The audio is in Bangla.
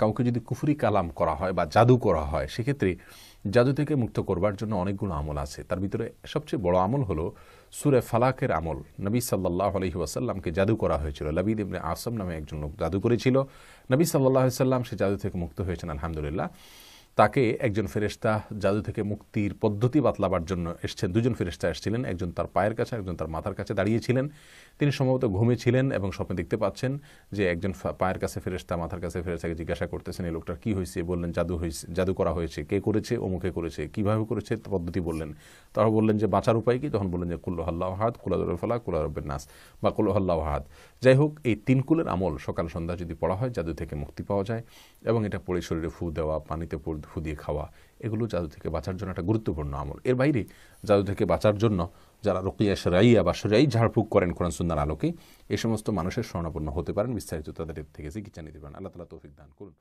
কাউকে যদি কুফুরি কালাম করা হয় বা জাদু করা হয় সেক্ষেত্রে জাদু থেকে মুক্ত করবার জন্য অনেকগুলো আমল আছে তার ভিতরে সবচেয়ে বড় আমল হলো সুরে ফালাকের আমল নবী সাল্লাহ আলহি ওয়াসাল্লামকে জাদু করা হয়েছিল লবিদ ইবনে আসম নামে একজন লোক জাদু করেছিল নবী সাল্লাহ সাল্লাম সে জাদু থেকে মুক্ত হয়েছেন আলহামদুলিল্লাহ তাকে একজন ফেরেস্তা জাদু থেকে মুক্তির পদ্ধতি বাতলাবার জন্য এসছেন দুজন ফেরেস্তা এসেছিলেন একজন তার পায়ের কাছে একজন তার মাথার কাছে দাঁড়িয়েছিলেন তিনি সম্ভবত ঘুমিয়েছিলেন এবং স্বপ্নে দেখতে পাচ্ছেন যে একজন পায়ের কাছে ফেরেস্তা মাথার কাছে ফেরেস্তাকে জিজ্ঞাসা করতেছেন এই লোকটার কী হয়েছে বললেন জাদু হয়েছে জাদু করা হয়েছে কে করেছে অমুকে করেছে কিভাবে করেছে পদ্ধতি বললেন তারা বললেন যে বাঁচার উপায় কি তখন বললেন যে কুল্লাহ হাত কুলা কুলারব্বের নাস বা কুল্লাহ হাত যাই হোক এই তিন কুলের আমল সকাল সন্ধ্যা যদি পড়া হয় জাদু থেকে মুক্তি পাওয়া যায় এবং এটা পড়ে শরীরে ফু দেওয়া পানিতে পড়ে ফু দিয়ে খাওয়া এগুলো জাদু থেকে বাঁচার জন্য একটা গুরুত্বপূর্ণ আমল এর বাইরে জাদু থেকে বাঁচার জন্য যারা রকিয়া সরাইয়া বা সরাই ঝাড়ফুঁক করেন কোরআন সুন্দর আলোকে এ সমস্ত মানুষের স্বর্ণাপন্ন হতে পারেন বিস্তারিত তাদের থেকে চিকিৎসা নিতে পারেন আল্লাহ তালা তৌফিক দান করুন